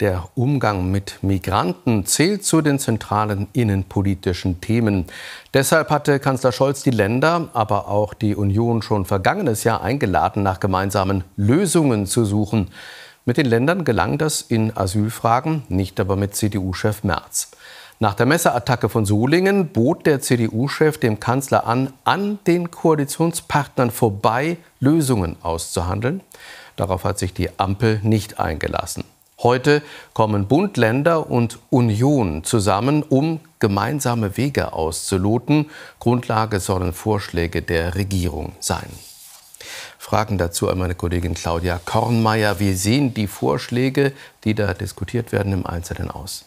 Der Umgang mit Migranten zählt zu den zentralen innenpolitischen Themen. Deshalb hatte Kanzler Scholz die Länder, aber auch die Union schon vergangenes Jahr eingeladen, nach gemeinsamen Lösungen zu suchen. Mit den Ländern gelang das in Asylfragen, nicht aber mit CDU-Chef Merz. Nach der Messerattacke von Solingen bot der CDU-Chef dem Kanzler an, an den Koalitionspartnern vorbei Lösungen auszuhandeln. Darauf hat sich die Ampel nicht eingelassen. Heute kommen Bund, Länder und Union zusammen, um gemeinsame Wege auszuloten. Grundlage sollen Vorschläge der Regierung sein. Fragen dazu an meine Kollegin Claudia Kornmeier. Wie sehen die Vorschläge, die da diskutiert werden, im Einzelnen aus?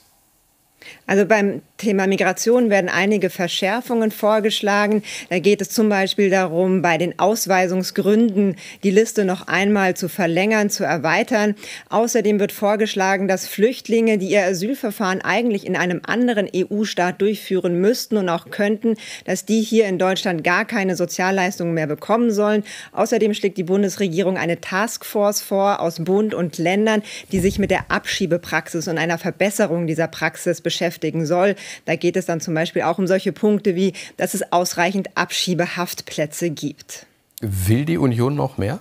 Also beim Thema Migration werden einige Verschärfungen vorgeschlagen. Da geht es zum Beispiel darum, bei den Ausweisungsgründen die Liste noch einmal zu verlängern, zu erweitern. Außerdem wird vorgeschlagen, dass Flüchtlinge, die ihr Asylverfahren eigentlich in einem anderen EU-Staat durchführen müssten und auch könnten, dass die hier in Deutschland gar keine Sozialleistungen mehr bekommen sollen. Außerdem schlägt die Bundesregierung eine Taskforce vor aus Bund und Ländern, die sich mit der Abschiebepraxis und einer Verbesserung dieser Praxis beschäftigt beschäftigen soll. Da geht es dann zum Beispiel auch um solche Punkte wie, dass es ausreichend Abschiebehaftplätze gibt. Will die Union noch mehr?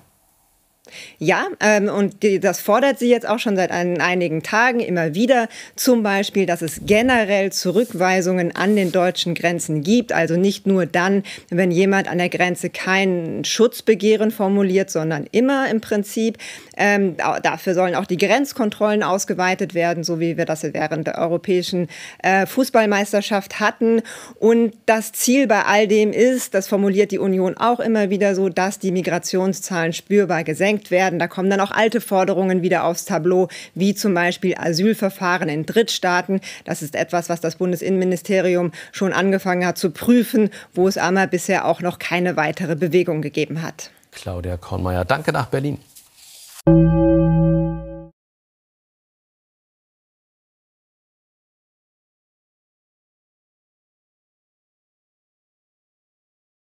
Ja, ähm, und die, das fordert sie jetzt auch schon seit ein, einigen Tagen immer wieder. Zum Beispiel, dass es generell Zurückweisungen an den deutschen Grenzen gibt. Also nicht nur dann, wenn jemand an der Grenze kein Schutzbegehren formuliert, sondern immer im Prinzip. Ähm, dafür sollen auch die Grenzkontrollen ausgeweitet werden, so wie wir das während der europäischen äh, Fußballmeisterschaft hatten. Und das Ziel bei all dem ist, das formuliert die Union auch immer wieder so, dass die Migrationszahlen spürbar gesenkt werden werden. Da kommen dann auch alte Forderungen wieder aufs Tableau, wie zum Beispiel Asylverfahren in Drittstaaten. Das ist etwas, was das Bundesinnenministerium schon angefangen hat zu prüfen, wo es aber bisher auch noch keine weitere Bewegung gegeben hat. Claudia Kornmeier, danke nach Berlin.